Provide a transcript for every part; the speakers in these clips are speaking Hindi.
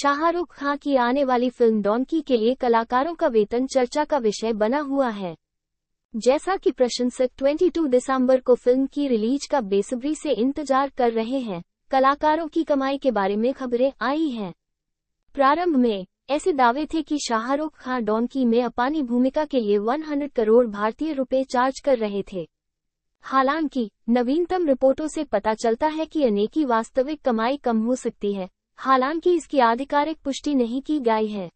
शाहरुख खां की आने वाली फिल्म डॉनकी के लिए कलाकारों का वेतन चर्चा का विषय बना हुआ है जैसा कि प्रशंसक 22 दिसंबर को फिल्म की रिलीज का बेसब्री से इंतजार कर रहे हैं कलाकारों की कमाई के बारे में खबरें आई हैं प्रारंभ में ऐसे दावे थे कि शाहरुख खां डॉनकी में अपानी भूमिका के लिए 100 करोड़ भारतीय रुपए चार्ज कर रहे थे हालांकि नवीनतम रिपोर्टों से पता चलता है कि अनेकी वास्तविक कमाई कम हो सकती है हालांकि इसकी आधिकारिक पुष्टि नहीं की गई है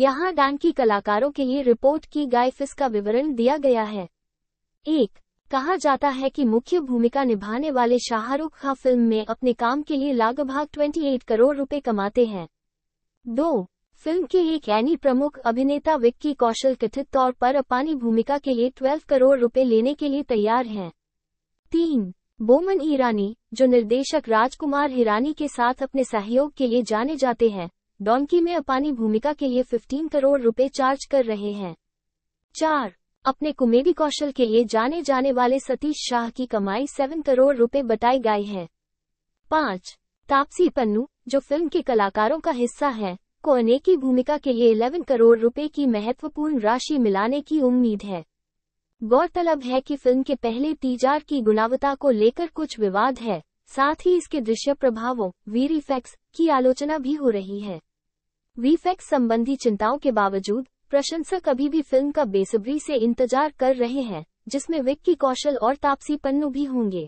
यहाँ डैन की कलाकारों के लिए रिपोर्ट की गई फिस का विवरण दिया गया है एक कहा जाता है कि मुख्य भूमिका निभाने वाले शाहरुख खान फिल्म में अपने काम के लिए लगभग 28 करोड़ रुपए कमाते हैं दो फिल्म के एक एनी प्रमुख अभिनेता विक्की कौशल कथित तौर पर अपानी भूमिका के लिए 12 करोड़ रुपए लेने के लिए तैयार हैं तीन बोमन ईरानी जो निर्देशक राजकुमार हिरानी के साथ अपने सहयोग के लिए जाने जाते हैं डॉन्की में अपानी भूमिका के लिए 15 करोड़ रुपए चार्ज कर रहे हैं चार अपने कुमेडी कौशल के लिए जाने जाने वाले सतीश शाह की कमाई 7 करोड़ रुपए बताई गई है पाँच तापसी पन्नू जो फिल्म के कलाकारों का हिस्सा है को अनेकी भूमिका के लिए 11 करोड़ रुपए की महत्वपूर्ण राशि मिलाने की उम्मीद है गौरतलब है कि फिल्म के पहले तीजार की गुणवत्ता को लेकर कुछ विवाद है साथ ही इसके दृश्य प्रभावों वीर इफेक्ट्स की आलोचना भी हो रही है वीफेक्स संबंधी चिंताओं के बावजूद प्रशंसक अभी भी फिल्म का बेसब्री से इंतजार कर रहे हैं जिसमें विक्की कौशल और तापसी पन्नू भी होंगे